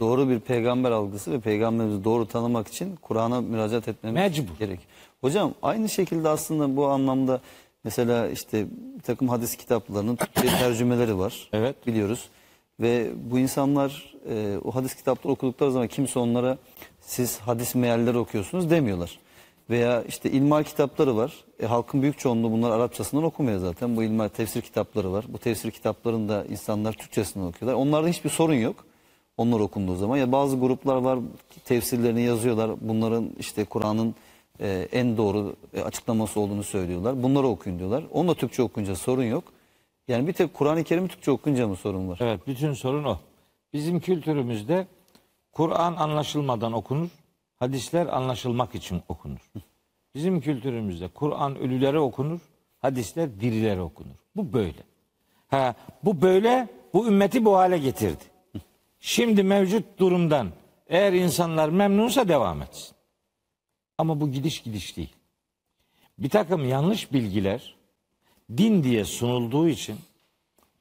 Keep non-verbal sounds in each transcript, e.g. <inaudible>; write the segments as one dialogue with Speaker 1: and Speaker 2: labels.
Speaker 1: doğru bir peygamber algısı ve peygamberimizi doğru tanımak için Kur'an'a müracaat etmemiz Mecbur. gerek. Hocam aynı şekilde aslında bu anlamda mesela işte bir takım hadis kitaplarının Türkçe <coughs> tercümeleri var. Evet. Biliyoruz. Ve bu insanlar e, o hadis kitapları okudukları zaman kimse onlara siz hadis mealleri okuyorsunuz demiyorlar. Veya işte ilmal kitapları var. E, halkın büyük çoğunluğu bunlar Arapçasından okumuyor zaten. Bu ilmal tefsir kitapları var. Bu tefsir kitaplarını da insanlar Türkçesinden okuyorlar. Onlarda hiçbir sorun yok. Onlar okunduğu zaman ya bazı gruplar var tefsirlerini yazıyorlar. Bunların işte Kur'an'ın e, en doğru e, açıklaması olduğunu söylüyorlar. Bunları okuyun diyorlar. Onunla Türkçe okunca sorun yok.
Speaker 2: Yani bir tek Kur'an-ı Kerim'i Türkçe okunca mı sorun var? Evet bütün sorun o. Bizim kültürümüzde Kur'an anlaşılmadan okunur. Hadisler anlaşılmak için okunur. Bizim kültürümüzde Kur'an ölülere okunur. Hadisler dirilere okunur. Bu böyle. Ha, bu böyle bu ümmeti bu hale getirdi. Şimdi mevcut durumdan eğer insanlar memnunsa devam etsin. Ama bu gidiş gidiş değil. Bir takım yanlış bilgiler din diye sunulduğu için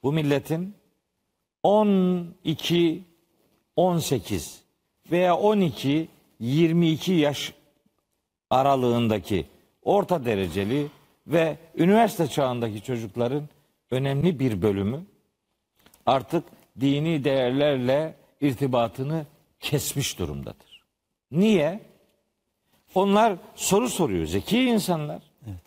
Speaker 2: bu milletin 12, 18 veya 12, 22 yaş aralığındaki orta dereceli ve üniversite çağındaki çocukların önemli bir bölümü artık dini değerlerle irtibatını kesmiş durumdadır. Niye? Onlar soru soruyor. Zeki insanlar. Evet.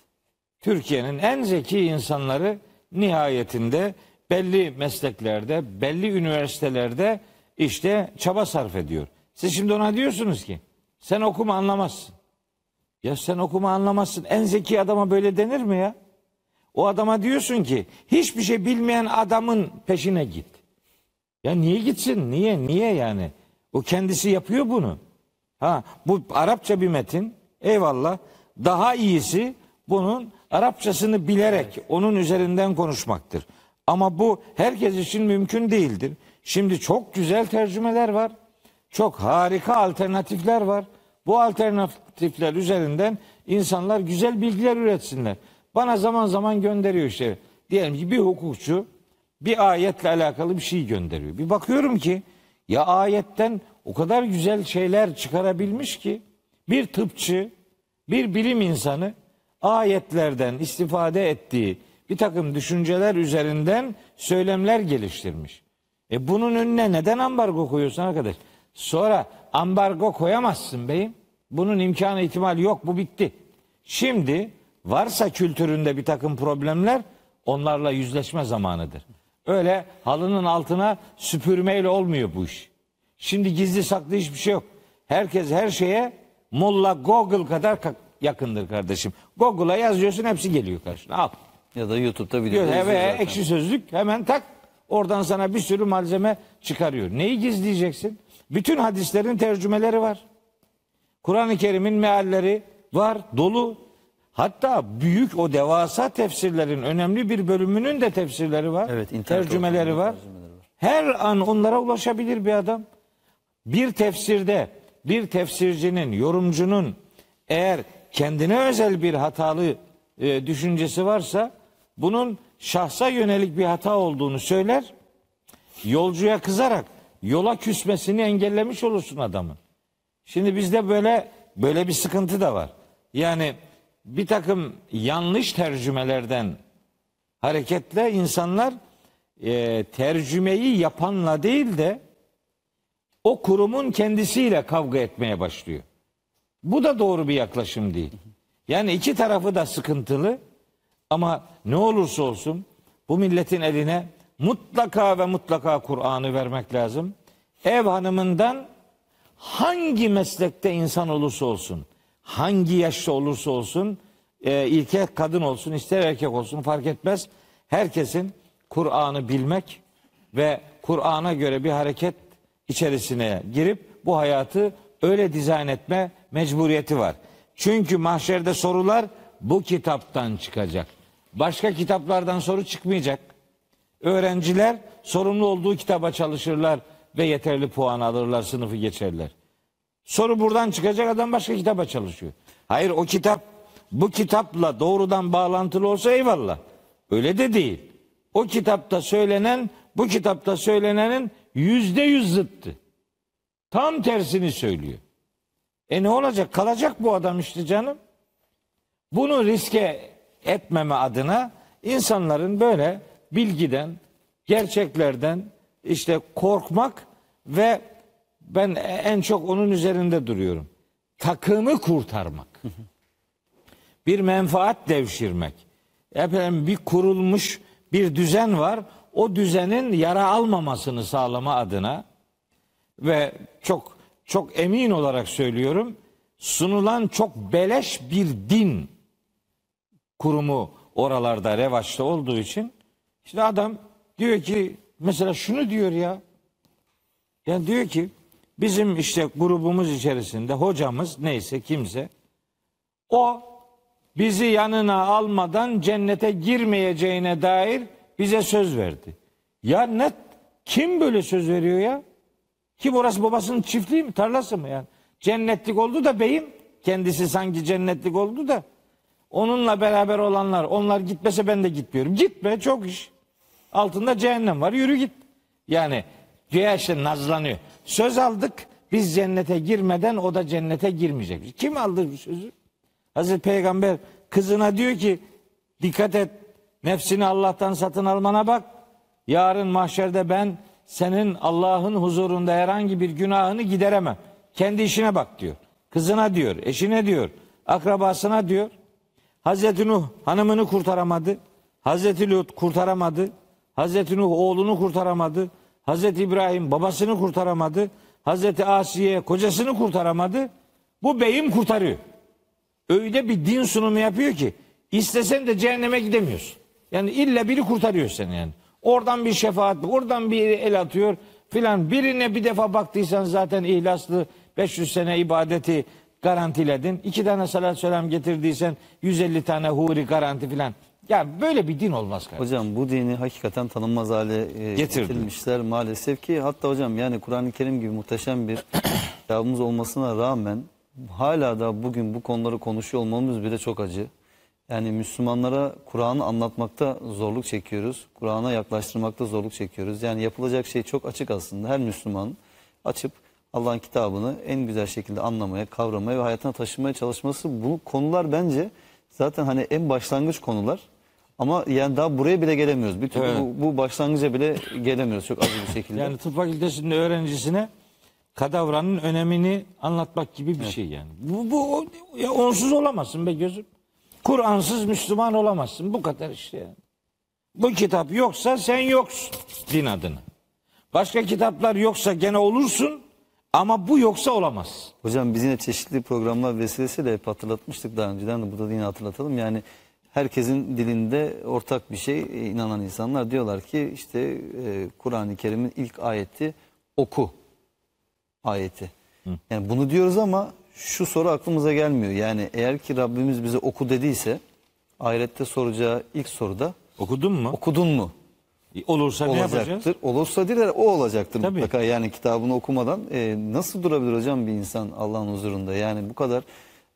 Speaker 2: Türkiye'nin en zeki insanları nihayetinde belli mesleklerde, belli üniversitelerde işte çaba sarf ediyor. Siz şimdi ona diyorsunuz ki sen okuma anlamazsın. Ya sen okuma anlamazsın. En zeki adama böyle denir mi ya? O adama diyorsun ki hiçbir şey bilmeyen adamın peşine git. Ya niye gitsin? Niye? Niye yani? O kendisi yapıyor bunu. Ha bu Arapça bir metin. Eyvallah. Daha iyisi bunun Arapçasını bilerek evet. onun üzerinden konuşmaktır. Ama bu herkes için mümkün değildir. Şimdi çok güzel tercümeler var. Çok harika alternatifler var. Bu alternatifler üzerinden insanlar güzel bilgiler üretsinler. Bana zaman zaman gönderiyor işte. Diyelim ki bir hukukçu bir ayetle alakalı bir şey gönderiyor. Bir bakıyorum ki ya ayetten o kadar güzel şeyler çıkarabilmiş ki bir tıpçı, bir bilim insanı ayetlerden istifade ettiği bir takım düşünceler üzerinden söylemler geliştirmiş. E bunun önüne neden ambargo koyuyorsun arkadaş? Sonra ambargo koyamazsın beyim. Bunun imkanı ihtimali yok bu bitti. Şimdi varsa kültüründe bir takım problemler onlarla yüzleşme zamanıdır. Öyle halının altına süpürmeyle olmuyor bu iş. Şimdi gizli saklı hiçbir şey yok. Herkes her şeye Molla Google kadar yakındır kardeşim. Google'a yazıyorsun hepsi geliyor karşına. Al.
Speaker 1: Ya da YouTube'da
Speaker 2: video. Evet, zaten. ekşi sözlük hemen tak. Oradan sana bir sürü malzeme çıkarıyor. Neyi gizleyeceksin? Bütün hadislerin tercümeleri var. Kur'an-ı Kerim'in mealleri var, dolu. Hatta büyük o devasa tefsirlerin önemli bir bölümünün de tefsirleri var. Evet, tercümeleri var. var. Her an onlara ulaşabilir bir adam. Bir tefsirde bir tefsircinin, yorumcunun eğer kendine özel bir hatalı e, düşüncesi varsa bunun şahsa yönelik bir hata olduğunu söyler. Yolcuya kızarak yola küsmesini engellemiş olursun adamın. Şimdi bizde böyle böyle bir sıkıntı da var. Yani bir takım yanlış tercümelerden hareketle insanlar e, tercümeyi yapanla değil de o kurumun kendisiyle kavga etmeye başlıyor. Bu da doğru bir yaklaşım değil. Yani iki tarafı da sıkıntılı ama ne olursa olsun bu milletin eline mutlaka ve mutlaka Kur'an'ı vermek lazım. Ev hanımından hangi meslekte insan olursa olsun hangi yaşta olursa olsun e, ilke kadın olsun ister erkek olsun fark etmez. Herkesin Kur'an'ı bilmek ve Kur'an'a göre bir hareket içerisine girip bu hayatı öyle dizayn etme mecburiyeti var. Çünkü mahşerde sorular bu kitaptan çıkacak. Başka kitaplardan soru çıkmayacak. Öğrenciler sorumlu olduğu kitaba çalışırlar ve yeterli puan alırlar, sınıfı geçerler. Soru buradan çıkacak adam başka kitaba çalışıyor. Hayır o kitap bu kitapla doğrudan bağlantılı olsa eyvallah. Öyle de değil. O kitapta söylenen bu kitapta söylenenin yüzde yüz zıttı. Tam tersini söylüyor. E ne olacak? Kalacak bu adam işte canım. Bunu riske etmeme adına insanların böyle bilgiden, gerçeklerden işte korkmak ve ben en çok onun üzerinde duruyorum. Takımı kurtarmak. bir menfaat devşirmek. Efendim bir kurulmuş bir düzen var. O düzenin yara almamasını sağlama adına ve çok çok emin olarak söylüyorum sunulan çok beleş bir din kurumu oralarda revaçta olduğu için işte adam diyor ki mesela şunu diyor ya yani diyor ki Bizim işte grubumuz içerisinde hocamız neyse kimse o bizi yanına almadan cennete girmeyeceğine dair bize söz verdi. Ya net kim böyle söz veriyor ya? Kim burası babasının çiftliği mi tarlası mı yani? Cennetlik oldu da beyim kendisi sanki cennetlik oldu da onunla beraber olanlar onlar gitmese ben de gitmiyorum. Gitme çok iş. Altında cehennem var yürü git. Yani Diyor işte nazlanıyor. Söz aldık biz cennete girmeden o da cennete girmeyecek. Kim aldı bu sözü? Hazreti Peygamber kızına diyor ki dikkat et nefsini Allah'tan satın almana bak. Yarın mahşerde ben senin Allah'ın huzurunda herhangi bir günahını gideremem. Kendi işine bak diyor. Kızına diyor, eşine diyor, akrabasına diyor. Hazreti Nuh hanımını kurtaramadı. Hazreti Lut kurtaramadı. Hazreti Nuh oğlunu kurtaramadı. Hazreti İbrahim babasını kurtaramadı. Hazreti Asiye kocasını kurtaramadı. Bu beyim kurtarıyor. Öyle bir din sunumu yapıyor ki istesen de cehenneme gidemiyorsun. Yani illa biri kurtarıyor seni yani. Oradan bir şefaat, oradan bir el atıyor filan. Birine bir defa baktıysan zaten ihlaslı 500 sene ibadeti garantiledin. İki tane salat selam getirdiysen 150 tane huri garanti filan. Ya böyle bir din olmaz kardeşim.
Speaker 1: Hocam bu dini hakikaten tanınmaz hale e, Getirdim. getirmişler maalesef ki hatta hocam yani Kur'an-ı Kerim gibi muhteşem bir <coughs> kitabımız olmasına rağmen hala da bugün bu konuları konuşuyor olmamız bile çok acı. Yani Müslümanlara Kur'an'ı anlatmakta zorluk çekiyoruz. Kur'an'a yaklaştırmakta zorluk çekiyoruz. Yani yapılacak şey çok açık aslında. Her Müslüman açıp Allah'ın kitabını en güzel şekilde anlamaya, kavramaya ve hayatına taşımaya çalışması bu konular bence zaten hani en başlangıç konular. Ama yani daha buraya bile gelemiyoruz. Bir türlü evet. bu, bu başlangıca bile gelemiyoruz çok acı bir şekilde. Yani
Speaker 2: tıp fakültesinde öğrencisine kadavranın önemini anlatmak gibi bir evet. şey yani. Bu, bu ya onsuz olamazsın be gözüm. Kur'ansız Müslüman olamazsın. Bu kadar işte yani. Bu kitap yoksa sen yoksun din adına. Başka kitaplar yoksa gene olursun ama bu yoksa olamaz.
Speaker 1: Hocam biz yine çeşitli programlar vesilesiyle hep hatırlatmıştık daha önceden de burada da yine hatırlatalım. Yani herkesin dilinde ortak bir şey e, inanan insanlar diyorlar ki işte e, Kur'an-ı Kerim'in ilk ayeti oku ayeti. Hı. Yani bunu diyoruz ama şu soru aklımıza gelmiyor. Yani eğer ki Rabbimiz bize oku dediyse ahirette soracağı ilk soruda okudun mu? Okudun mu?
Speaker 2: E, olursa olacaktır. ne
Speaker 1: yapacağız? Olursa değil o olacaktır Tabii. mutlaka. Yani kitabını okumadan e, nasıl durabilir hocam bir insan Allah'ın huzurunda? Yani bu kadar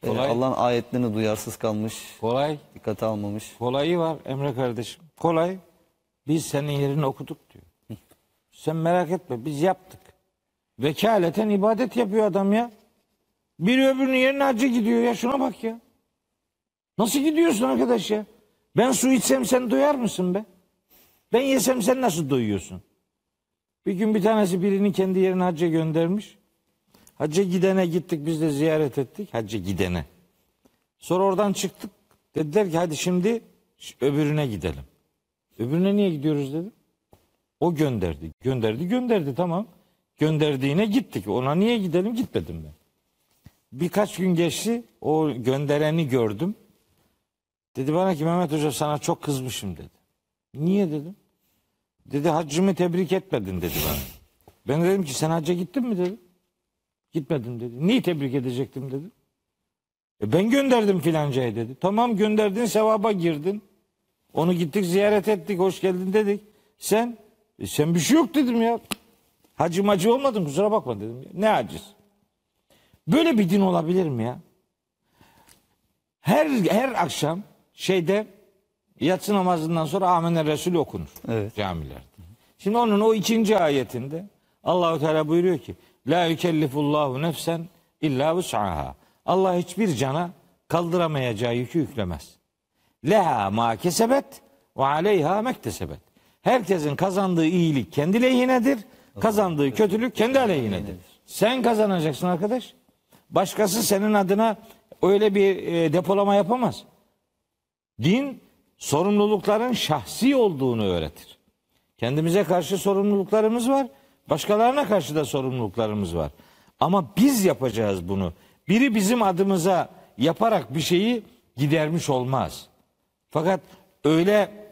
Speaker 1: ee, Kolay. Allah'ın ayetlerini duyarsız
Speaker 2: kalmış. Kolay. Dikkate almamış. Kolayı var Emre kardeşim. Kolay. Biz senin yerini okuduk diyor. Sen merak etme biz yaptık. Vekaleten ibadet yapıyor adam ya. Biri öbürünün yerine acı gidiyor ya şuna bak ya. Nasıl gidiyorsun arkadaş ya? Ben su içsem sen duyar mısın be? Ben yesem sen nasıl duyuyorsun? Bir gün bir tanesi birini kendi yerine hacca göndermiş. Hacca gidene gittik biz de ziyaret ettik. Hacca gidene. Sonra oradan çıktık. Dediler ki hadi şimdi öbürüne gidelim. Öbürüne niye gidiyoruz dedim. O gönderdi. Gönderdi gönderdi tamam. Gönderdiğine gittik. Ona niye gidelim gitmedim ben. Birkaç gün geçti. O göndereni gördüm. Dedi bana ki Mehmet Hoca sana çok kızmışım dedi. Niye dedim. Dedi haccımı tebrik etmedin dedi bana. Ben dedim ki sen hacca gittin mi dedim. Gitmedim dedi. Niye tebrik edecektim dedi. E ben gönderdim filanca'yı dedi. Tamam gönderdin sevaba girdin. Onu gittik ziyaret ettik hoş geldin dedik. Sen e sen bir şey yok dedim ya. Hacı macı olmadın kusura bakma dedim. Ya. Ne aciz. Böyle bir din olabilir mi ya? Her her akşam şeyde yatsı namazından sonra Amener Resul okunur evet. camilerde. Şimdi onun o ikinci ayetinde Allahu Teala buyuruyor ki La yükellifullahu nefsen illa vus'aha. Allah hiçbir cana kaldıramayacağı yükü yüklemez. Leha ma kesebet ve aleyha mektesebet. Herkesin kazandığı iyilik kendi lehinedir. Kazandığı kötülük kendi aleyhinedir. Sen kazanacaksın arkadaş. Başkası senin adına öyle bir e, depolama yapamaz. Din sorumlulukların şahsi olduğunu öğretir. Kendimize karşı sorumluluklarımız var. Başkalarına karşı da sorumluluklarımız var. Ama biz yapacağız bunu. Biri bizim adımıza yaparak bir şeyi gidermiş olmaz. Fakat öyle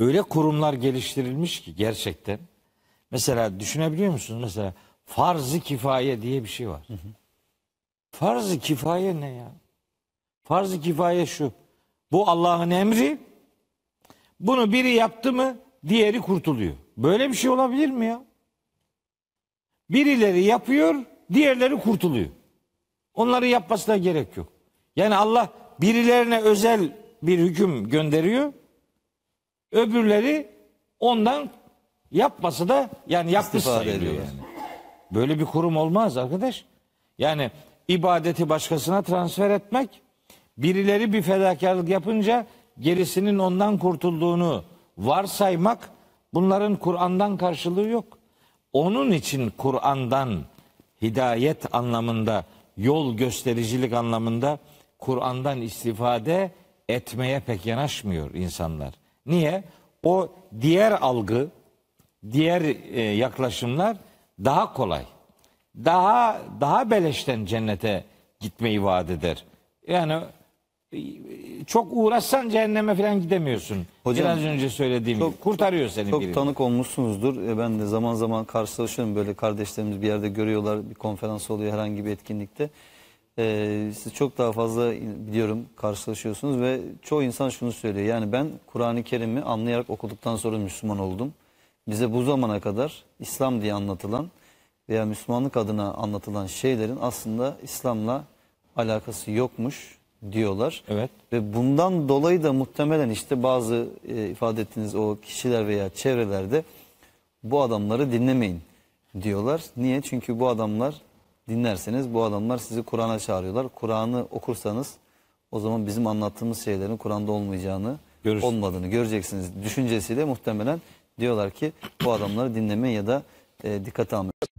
Speaker 2: öyle kurumlar geliştirilmiş ki gerçekten. Mesela düşünebiliyor musunuz? Mesela farz-ı kifaye diye bir şey var. Hı hı. Farz-ı kifaye ne ya? Farz-ı kifaye şu. Bu Allah'ın emri. Bunu biri yaptı mı diğeri kurtuluyor. Böyle bir şey olabilir mi ya? Birileri yapıyor, diğerleri kurtuluyor. Onları yapmasına gerek yok. Yani Allah birilerine özel bir hüküm gönderiyor. Öbürleri ondan yapması da yani yapmış sayılıyor yani. Böyle bir kurum olmaz arkadaş. Yani ibadeti başkasına transfer etmek, birileri bir fedakarlık yapınca gerisinin ondan kurtulduğunu varsaymak bunların Kur'an'dan karşılığı yok. Onun için Kur'an'dan hidayet anlamında, yol göstericilik anlamında Kur'an'dan istifade etmeye pek yanaşmıyor insanlar. Niye? O diğer algı, diğer e, yaklaşımlar daha kolay. Daha daha beleşten cennete gitmeyi vaat eder. Yani çok uğraşsan cehenneme falan gidemiyorsun. Hocam, Biraz önce söylediğim çok, gibi.
Speaker 1: Kurtarıyor seni Çok birini. tanık olmuşsunuzdur. E, ben de zaman zaman karşılaşıyorum böyle kardeşlerimiz bir yerde görüyorlar. Bir konferans oluyor herhangi bir etkinlikte. Ee, siz çok daha fazla biliyorum karşılaşıyorsunuz ve çoğu insan şunu söylüyor. Yani ben Kur'an-ı Kerim'i anlayarak okuduktan sonra Müslüman oldum. Bize bu zamana kadar İslam diye anlatılan veya Müslümanlık adına anlatılan şeylerin aslında İslam'la alakası yokmuş diyorlar. Evet. Ve bundan dolayı da muhtemelen işte bazı e, ifade ettiğiniz o kişiler veya çevrelerde bu adamları dinlemeyin diyorlar. Niye? Çünkü bu adamlar dinlerseniz bu adamlar sizi Kur'an'a çağırıyorlar. Kur'an'ı okursanız o zaman bizim anlattığımız şeylerin Kur'an'da olmayacağını, Görürsün. olmadığını göreceksiniz düşüncesiyle muhtemelen diyorlar ki bu adamları dinlemeyin ya da e, dikkate almayın.